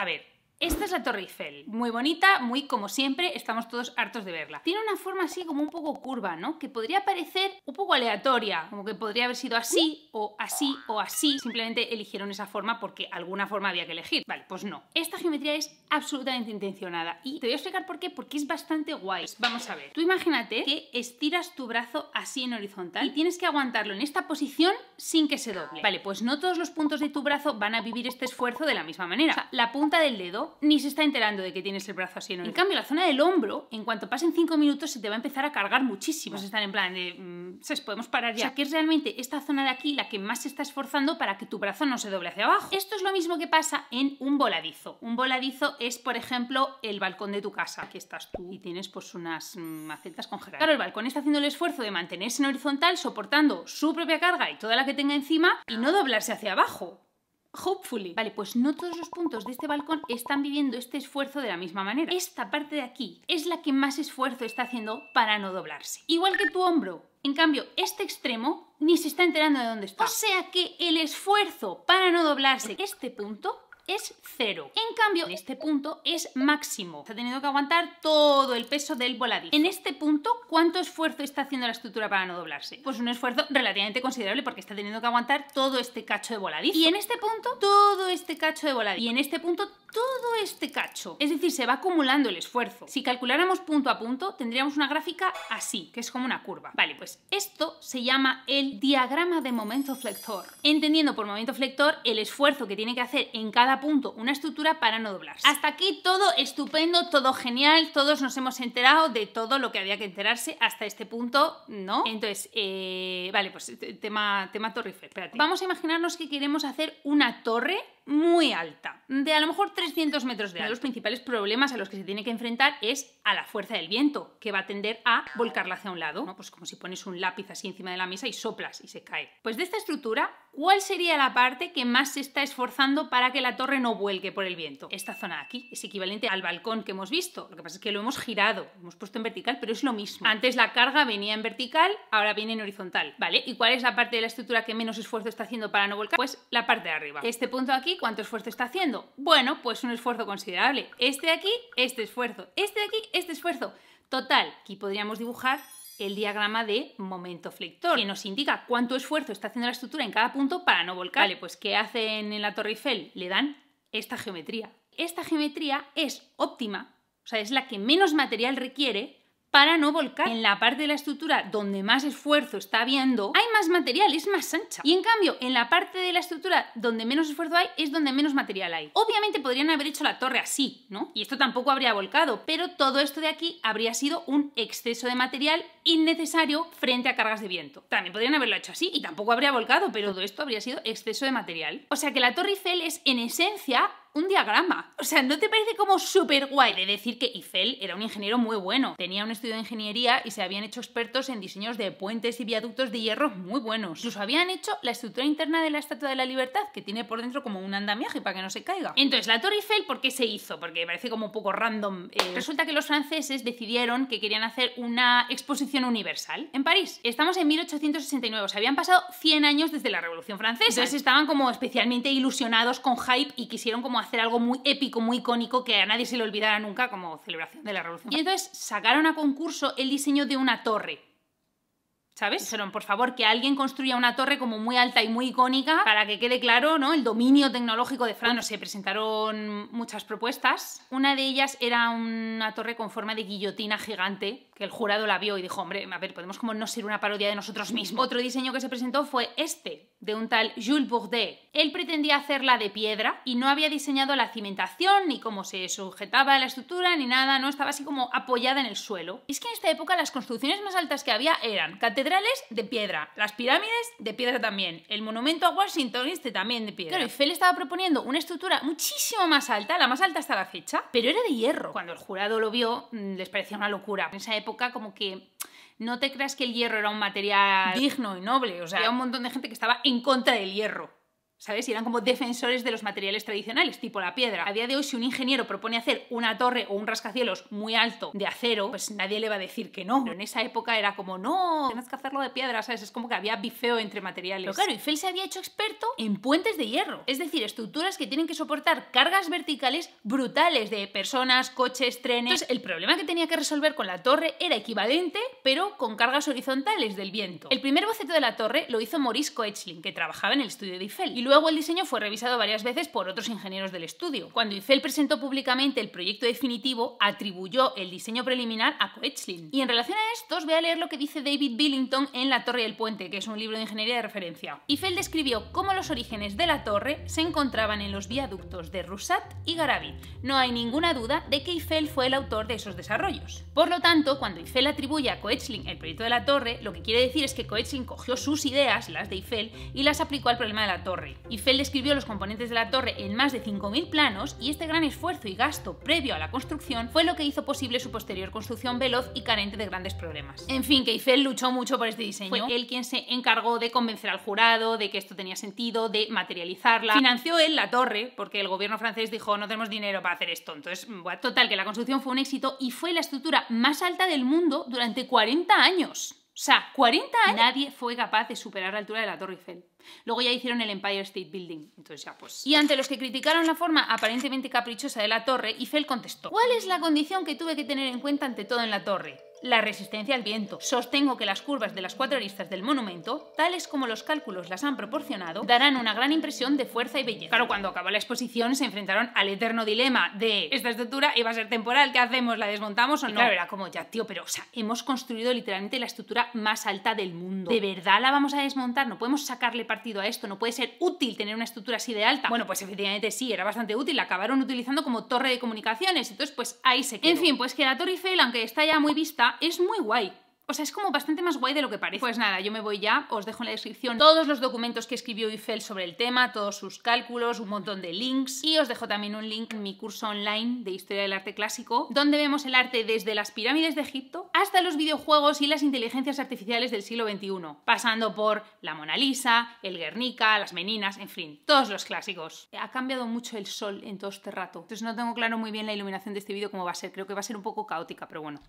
A ver, esta es la Torre Eiffel, muy bonita, muy como siempre, estamos todos hartos de verla. Tiene una forma así como un poco curva, ¿no? Que podría parecer un poco aleatoria, como que podría haber sido así o así o así, simplemente eligieron esa forma porque alguna forma había que elegir. Vale, pues no. Esta geometría es absolutamente intencionada y te voy a explicar por qué, porque es bastante guay. Vamos a ver. Tú imagínate que estiras tu brazo así en horizontal y tienes que aguantarlo en esta posición sin que se doble. Vale, pues no todos los puntos de tu brazo van a vivir este esfuerzo de la misma manera. O sea, la punta del dedo ni se está enterando de que tienes el brazo así. En, en cambio, la zona del hombro, en cuanto pasen 5 minutos, se te va a empezar a cargar muchísimo. Pues están en plan de, mm, ¿sabes? Podemos parar ya. O sea, que es realmente esta zona de aquí la que más se está esforzando para que tu brazo no se doble hacia abajo. Esto es lo mismo que pasa en un voladizo. Un voladizo es, por ejemplo, el balcón de tu casa. Aquí estás tú y tienes pues unas macetas congeladas. Claro, el balcón está haciendo el esfuerzo de mantenerse en horizontal, soportando su propia carga y toda la que tenga encima y no doblarse hacia abajo Hopefully. Vale, pues no todos los puntos de este balcón están viviendo este esfuerzo de la misma manera. Esta parte de aquí es la que más esfuerzo está haciendo para no doblarse. Igual que tu hombro. En cambio, este extremo ni se está enterando de dónde está. O sea que el esfuerzo para no doblarse este punto es cero. En cambio, en este punto es máximo. Está teniendo que aguantar todo el peso del voladizo. En este punto, ¿cuánto esfuerzo está haciendo la estructura para no doblarse? Pues un esfuerzo relativamente considerable porque está teniendo que aguantar todo este cacho de voladizo. Y en este punto, todo este cacho de voladizo. Y en este punto, todo este cacho. Es decir, se va acumulando el esfuerzo. Si calculáramos punto a punto, tendríamos una gráfica así, que es como una curva. Vale, pues esto se llama el diagrama de momento flector. Entendiendo por momento flector el esfuerzo que tiene que hacer en cada punto, una estructura para no doblarse. Hasta aquí todo estupendo, todo genial, todos nos hemos enterado de todo lo que había que enterarse hasta este punto, ¿no? Entonces, eh, vale, pues tema, tema torre espérate. Vamos a imaginarnos que queremos hacer una torre muy alta, de a lo mejor 300 metros de alto. Uno de los principales problemas a los que se tiene que enfrentar es a la fuerza del viento, que va a tender a volcarla hacia un lado, ¿no? pues como si pones un lápiz así encima de la mesa y soplas y se cae. Pues de esta estructura, ¿cuál sería la parte que más se está esforzando para que la torre no vuelque por el viento. Esta zona aquí es equivalente al balcón que hemos visto. Lo que pasa es que lo hemos girado, lo hemos puesto en vertical, pero es lo mismo. Antes la carga venía en vertical, ahora viene en horizontal, ¿vale? ¿Y cuál es la parte de la estructura que menos esfuerzo está haciendo para no volcar? Pues la parte de arriba. Este punto aquí, ¿cuánto esfuerzo está haciendo? Bueno, pues un esfuerzo considerable. Este de aquí, este esfuerzo. Este de aquí, este esfuerzo. Total, aquí podríamos dibujar el diagrama de momento flector, que nos indica cuánto esfuerzo está haciendo la estructura en cada punto para no volcar. Vale, pues ¿qué hacen en la Torre Eiffel? Le dan esta geometría. Esta geometría es óptima, o sea, es la que menos material requiere para no volcar. En la parte de la estructura donde más esfuerzo está habiendo, hay más material, es más ancha. Y en cambio, en la parte de la estructura donde menos esfuerzo hay, es donde menos material hay. Obviamente podrían haber hecho la torre así, ¿no? Y esto tampoco habría volcado, pero todo esto de aquí habría sido un exceso de material innecesario frente a cargas de viento. También podrían haberlo hecho así y tampoco habría volcado, pero todo esto habría sido exceso de material. O sea que la Torre Eiffel es en esencia un diagrama. O sea, ¿no te parece como súper guay de decir que Eiffel era un ingeniero muy bueno? Tenía un estudio de ingeniería y se habían hecho expertos en diseños de puentes y viaductos de hierro muy buenos. Incluso habían hecho la estructura interna de la Estatua de la Libertad, que tiene por dentro como un andamiaje para que no se caiga. Entonces, la Torre Eiffel, ¿por qué se hizo? Porque parece como un poco random. Eh, resulta que los franceses decidieron que querían hacer una exposición universal en París. Estamos en 1869, o sea, habían pasado 100 años desde la Revolución Francesa. Entonces estaban como especialmente ilusionados con hype y quisieron como hacer algo muy épico, muy icónico, que a nadie se le olvidara nunca como celebración de la Revolución. Y entonces sacaron a concurso el diseño de una torre. ¿Sabes? Dijeron, por favor, que alguien construya una torre como muy alta y muy icónica para que quede claro, ¿no? El dominio tecnológico de Francia. se presentaron muchas propuestas. Una de ellas era una torre con forma de guillotina gigante que el jurado la vio y dijo, hombre, a ver, podemos como no ser una parodia de nosotros mismos. Otro diseño que se presentó fue este, de un tal Jules Bourdet. Él pretendía hacerla de piedra y no había diseñado la cimentación, ni cómo se sujetaba la estructura, ni nada, no estaba así como apoyada en el suelo. es que en esta época las construcciones más altas que había eran catedrales de piedra, las pirámides de piedra también, el monumento a Washington este también de piedra. Claro, y Fell estaba proponiendo una estructura muchísimo más alta, la más alta hasta la fecha, pero era de hierro. Cuando el jurado lo vio, mm, les parecía una locura. En esa época como que no te creas que el hierro era un material digno y noble, o sea, había un montón de gente que estaba en contra del hierro. ¿sabes? Y eran como defensores de los materiales tradicionales, tipo la piedra. A día de hoy, si un ingeniero propone hacer una torre o un rascacielos muy alto de acero, pues nadie le va a decir que no. Pero en esa época era como, no, tienes que hacerlo de piedra, ¿sabes? Es como que había bifeo entre materiales. Pero claro, Eiffel se había hecho experto en puentes de hierro, es decir, estructuras que tienen que soportar cargas verticales brutales de personas, coches, trenes. el problema que tenía que resolver con la torre era equivalente, pero con cargas horizontales del viento. El primer boceto de la torre lo hizo Maurice Koechlin, que trabajaba en el estudio de Eiffel, Luego el diseño fue revisado varias veces por otros ingenieros del estudio. Cuando Eiffel presentó públicamente el proyecto definitivo, atribuyó el diseño preliminar a Koechlin. Y en relación a esto, os voy a leer lo que dice David Billington en La Torre del Puente, que es un libro de ingeniería de referencia. Eiffel describió cómo los orígenes de la torre se encontraban en los viaductos de Roussat y Garabit. No hay ninguna duda de que Eiffel fue el autor de esos desarrollos. Por lo tanto, cuando Eiffel atribuye a Koechlin el proyecto de la torre, lo que quiere decir es que Koechlin cogió sus ideas, las de Eiffel, y las aplicó al problema de la torre. Eiffel describió los componentes de la torre en más de 5.000 planos y este gran esfuerzo y gasto previo a la construcción fue lo que hizo posible su posterior construcción veloz y carente de grandes problemas. En fin, que Eiffel luchó mucho por este diseño. Fue él quien se encargó de convencer al jurado de que esto tenía sentido, de materializarla. Financió él la torre porque el gobierno francés dijo no tenemos dinero para hacer esto. Entonces, total, que la construcción fue un éxito y fue la estructura más alta del mundo durante 40 años. O sea, 40 años. Nadie fue capaz de superar la altura de la Torre Eiffel. Luego ya hicieron el Empire State Building. Entonces ya pues. Y ante los que criticaron la forma aparentemente caprichosa de la torre, Eiffel contestó: ¿Cuál es la condición que tuve que tener en cuenta ante todo en la torre? la resistencia al viento. Sostengo que las curvas de las cuatro aristas del monumento, tales como los cálculos las han proporcionado, darán una gran impresión de fuerza y belleza. Claro, cuando acabó la exposición se enfrentaron al eterno dilema de esta estructura iba a ser temporal, ¿qué hacemos? ¿La desmontamos o no? claro, era como ya, tío, pero o sea, hemos construido literalmente la estructura más alta del mundo. ¿De verdad la vamos a desmontar? ¿No podemos sacarle partido a esto? ¿No puede ser útil tener una estructura así de alta? Bueno, pues efectivamente sí, era bastante útil, la acabaron utilizando como torre de comunicaciones, entonces pues ahí se quedó. En fin, pues que la Torre Eiffel, aunque está ya muy vista, es muy guay. O sea, es como bastante más guay de lo que parece. Pues nada, yo me voy ya, os dejo en la descripción todos los documentos que escribió Eiffel sobre el tema, todos sus cálculos, un montón de links y os dejo también un link en mi curso online de Historia del Arte Clásico, donde vemos el arte desde las pirámides de Egipto hasta los videojuegos y las inteligencias artificiales del siglo XXI, pasando por la Mona Lisa, el Guernica, las Meninas, en fin, todos los clásicos. Ha cambiado mucho el sol en todo este rato, entonces no tengo claro muy bien la iluminación de este vídeo cómo va a ser, creo que va a ser un poco caótica, pero bueno,